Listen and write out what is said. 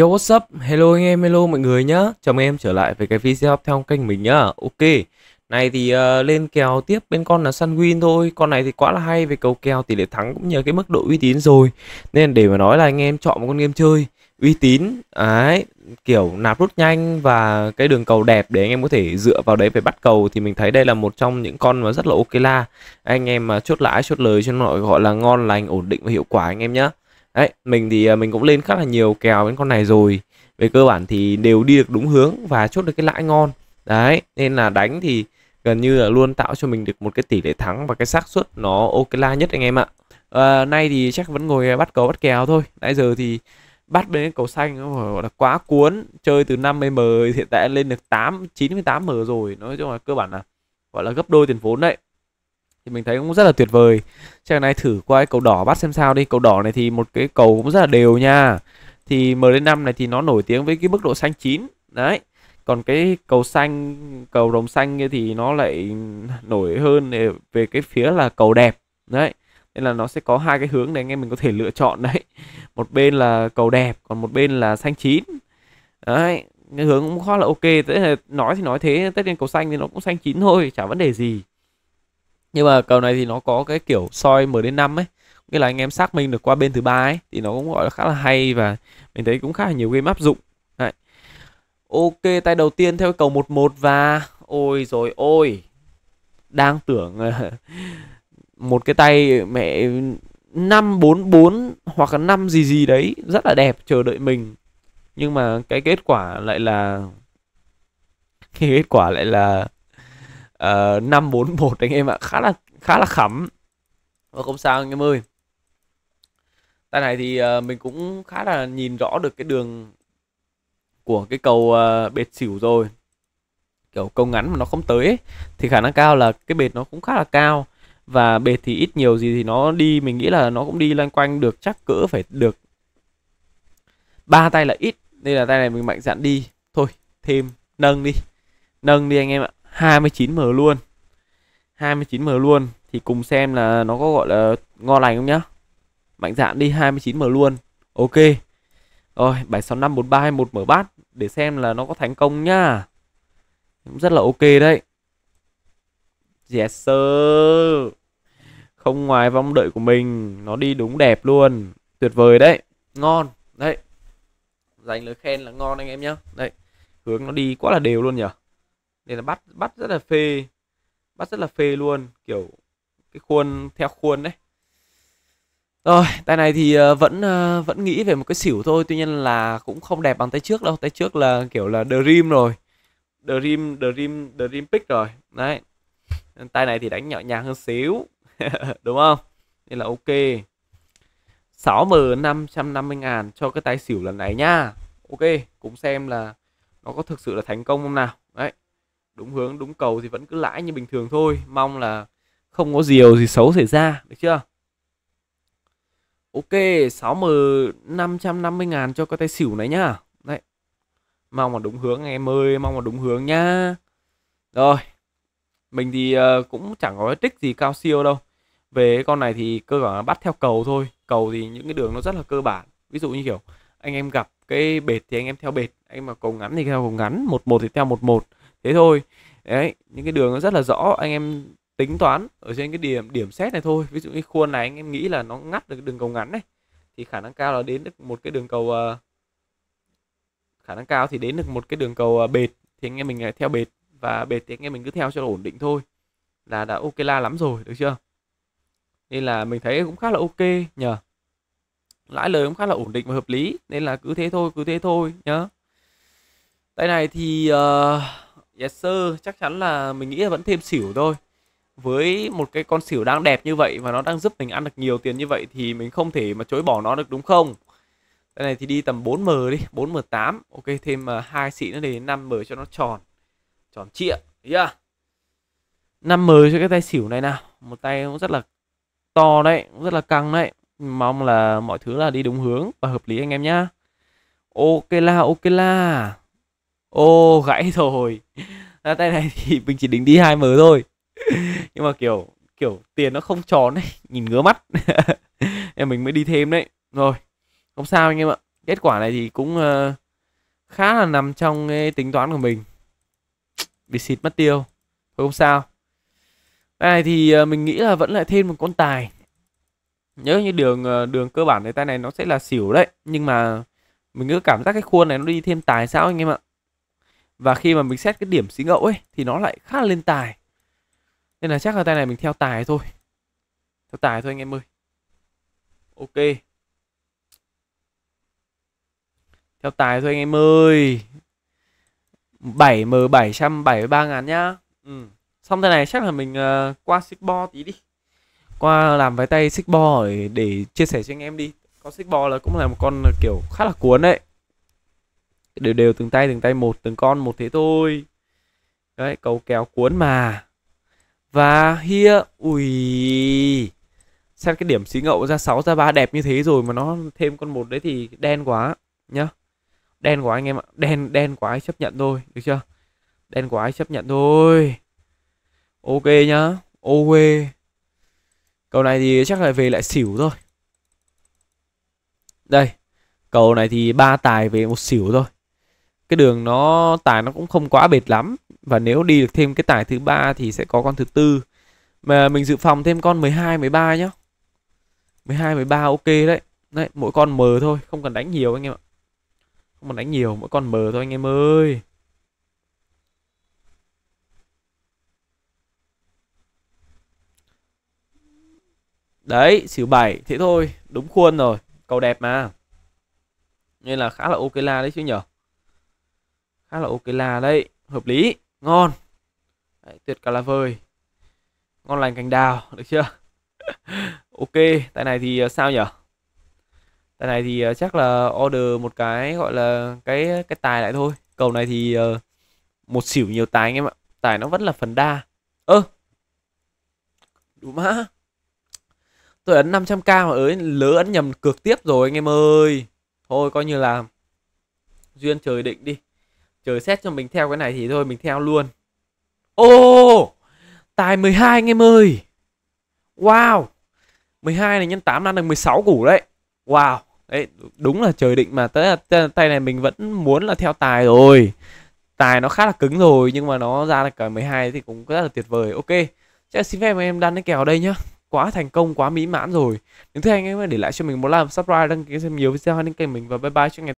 Yo what's up, hello anh em, hello mọi người nhá Chào mừng em trở lại với cái video tiếp theo kênh mình nhá Ok, này thì uh, lên kèo tiếp bên con là Sunwin thôi Con này thì quá là hay về cầu kèo tỷ lệ thắng cũng nhờ cái mức độ uy tín rồi Nên để mà nói là anh em chọn một con game chơi uy tín Đấy, kiểu nạp rút nhanh và cái đường cầu đẹp để anh em có thể dựa vào đấy về bắt cầu Thì mình thấy đây là một trong những con mà rất là ok la Anh em mà chốt lãi, chốt lời cho nó gọi là ngon lành, ổn định và hiệu quả anh em nhá đấy mình thì ờ, mình cũng lên khá là nhiều kèo với con này rồi về cơ bản thì đều đi được đúng hướng và chốt được cái lãi ngon đấy nên là đánh thì gần như là luôn tạo cho mình được một cái tỷ lệ thắng và cái xác suất nó ok la nhất anh em ạ à, nay thì chắc vẫn ngồi ờ, bắt cầu bắt kèo thôi nãy giờ thì bắt bên cầu xanh nó gọi là quá cuốn chơi từ 50 m hiện tại lên được 8 98 m rồi nói chung là cơ bản là gọi là gấp đôi tiền vốn đấy thì mình thấy cũng rất là tuyệt vời trận này thử qua cái cầu đỏ bắt xem sao đi cầu đỏ này thì một cái cầu cũng rất là đều nha thì lên năm này thì nó nổi tiếng với cái mức độ xanh chín đấy còn cái cầu xanh cầu rồng xanh kia thì nó lại nổi hơn về cái phía là cầu đẹp đấy nên là nó sẽ có hai cái hướng để anh em mình có thể lựa chọn đấy một bên là cầu đẹp còn một bên là xanh chín đấy cái hướng cũng khó là ok thế là nói thì nói thế tất nhiên cầu xanh thì nó cũng xanh chín thôi chả vấn đề gì nhưng mà cầu này thì nó có cái kiểu soi md năm ấy nghĩa là anh em xác minh được qua bên thứ ba ấy thì nó cũng gọi là khá là hay và mình thấy cũng khá là nhiều game áp dụng Đấy. ok tay đầu tiên theo cầu 11 và ôi rồi ôi đang tưởng ờ, một cái tay mẹ 544 hoặc là 5 gì gì đấy rất là đẹp chờ đợi mình nhưng mà cái kết quả lại là cái kết quả lại là uh, ờ, 541 anh em ạ khá là khá là khẩm và không sao anh em ơi tay này thì uh, mình cũng khá là nhìn rõ được cái đường của cái cầu uh, bệt xỉu rồi kiểu cầu ngắn mà nó không tới ấy, thì khả năng cao là cái bệt nó cũng khá là cao và bệt thì ít nhiều gì thì nó đi mình nghĩ là nó cũng đi loanh quanh được chắc cỡ phải được ba tay là ít nên là tay này mình mạnh dạn đi thôi thêm nâng đi nâng đi anh em ạ 29M luôn 29M luôn thì cùng xem là nó có gọi là ngon lành không nhá mạnh dạn đi 29M luôn ok rồi 7654321 mở bát để xem là nó có thành công nhá cũng rất là ok đấy yes sir không ngoài vong đợi của mình nó đi đúng đẹp luôn tuyệt vời đấy ngon đấy dành lời khen là ngon anh em nhá đấy hướng nó đi quá là đều luôn nhỉ nên là bắt bắt rất là phê bắt rất là phê luôn kiểu cái khuôn theo khuôn đấy rồi tay này thì ờ, vẫn ờ, vẫn nghĩ về một cái xỉu thôi tuy nhiên là cũng không đẹp bằng tay trước đâu tay trước là kiểu là dream rồi dream dream dream pick rồi đấy tay này thì đánh nhẹ nhàng hơn xíu đúng không nên là ok 60 550 ngàn cho cái tay xỉu lần này nha Ok cũng xem là nó có thực sự là thành công không nào Đấy đúng hướng đúng cầu thì vẫn cứ lãi như bình thường thôi mong là không có điều gì xấu xảy ra được chưa ok 60 550 ngàn cho cái tay xỉu này nhá đấy mong là đúng hướng em ơi mong là đúng hướng nhá rồi mình thì ờ, cũng chẳng có tích gì cao siêu đâu về con này thì cơ bản là bắt theo cầu thôi cầu thì những cái đường nó rất là cơ bản ví dụ như kiểu anh em gặp cái bệt thì anh em theo bệt anh mà cầu ngắn thì theo cầu ngắn một một thì theo một một thế thôi đấy những cái đường nó rất là rõ anh em tính toán ở trên cái điểm điểm xét này thôi ví dụ như khuôn này anh em nghĩ là nó ngắt được đường cầu ngắn này thì khả năng cao là đến được một cái đường cầu uh, khả năng cao thì đến được một cái đường cầu uh, bệt thì anh em mình theo bệt và bệt thì anh em mình cứ theo cho ổn định thôi là đã ok la lắm rồi được chưa nên là mình thấy cũng khá là ok nhờ lãi lời cũng khá là ổn định và hợp lý nên là cứ thế thôi cứ thế thôi nhá tay này thì uh, Yes sir, chắc chắn là mình nghĩ là vẫn thêm xỉu thôi. Với một cái con xỉu đang đẹp như vậy và nó đang giúp mình ăn được nhiều tiền như vậy thì mình không thể mà chối bỏ nó được đúng không? Cái này thì đi tầm 4M đi, 4M8. Ok, thêm à, hai xị nữa để 5M cho nó tròn. Tròn trịa. Yeah. 5M cho cái tay xỉu này nào. Một tay cũng rất là to đấy, cũng rất là căng đấy. Mong là mọi thứ là đi đúng hướng và hợp lý anh em nhá. Ok la, ok la ô gãy rồi ra tay này thì mình chỉ định đi hai mờ thôi nhưng mà kiểu kiểu tiền nó không tròn đấy nhìn ngứa mắt em mình mới đi thêm đấy rồi không sao anh em ạ kết quả này thì cũng uh, khá là nằm trong cái tính toán của mình bị xịt mất tiêu thôi không sao cái này thì ờ, mình nghĩ là vẫn lại thêm một con tài nhớ như đường ờ, đường cơ bản này tay này nó sẽ là xỉu đấy nhưng mà mình cứ cảm giác cái khuôn này nó đi thêm tài sao anh em ạ và khi mà mình xét cái điểm xí ngẫu ấy thì nó lại khá là lên tài nên là chắc là tay này mình theo tài thôi theo tài thôi anh em ơi ok theo tài thôi anh em ơi 7 m 773 ngàn nhá ừ. xong tay này chắc là mình ờ, qua xích bo tí đi qua làm vài tay xích bo để, chia sẻ cho anh em đi con xích bo là cũng là một con ờ, kiểu khá là cuốn đấy đều đều từng tay từng tay một từng con một thế thôi đấy cầu kéo cuốn mà và hia ui xem cái điểm xí ngậu ra 6 ra ba đẹp như thế rồi mà nó thêm con một đấy thì đen quá nhá đen quá anh em ạ đen đen quá chấp nhận thôi được chưa đen quá chấp nhận thôi ok nhá ok cầu này thì chắc là về lại xỉu thôi đây cầu này thì ba tài về một xỉu thôi cái đường nó tài nó cũng không quá bệt lắm và nếu đi được thêm cái tài thứ ba thì sẽ có con thứ tư mà mình dự phòng thêm con 12 13 nhá 12 13 ok đấy đấy mỗi con mờ thôi không cần đánh nhiều anh em ạ không cần đánh nhiều mỗi con mờ thôi anh em ơi Đấy, xỉu 7 thế thôi, đúng khuôn rồi, cầu đẹp mà. Nên là khá là ok la đấy chứ nhở khá là ok là đấy hợp lý ngon đấy, tuyệt cả là vời ngon lành cành đào được chưa ok tại này thì ờ, sao nhở tại này thì ờ, chắc là order một cái gọi là cái cái tài lại thôi cầu này thì ờ, một xỉu nhiều tài anh em ạ tài nó vẫn là phần đa ơ ờ, đúng má tôi ấn 500k mà ới lỡ ấn nhầm cược tiếp rồi anh em ơi thôi coi như là duyên trời định đi trời xét cho mình theo cái này thì thôi mình theo luôn ô oh, tài 12 anh em ơi wow 12 này nhân 8 ăn được 16 củ đấy wow đấy đúng là trời định mà tới tay này mình vẫn muốn là theo tài rồi tài nó khá là cứng rồi nhưng mà nó ra là cả 12 thì cũng rất là tuyệt vời ok chắc xin phép em đăng cái kèo đây nhá quá thành công quá mỹ mãn rồi nếu thế anh em để lại cho mình một like subscribe đăng ký thêm nhiều video hơn kênh mình và bye bye cho ngày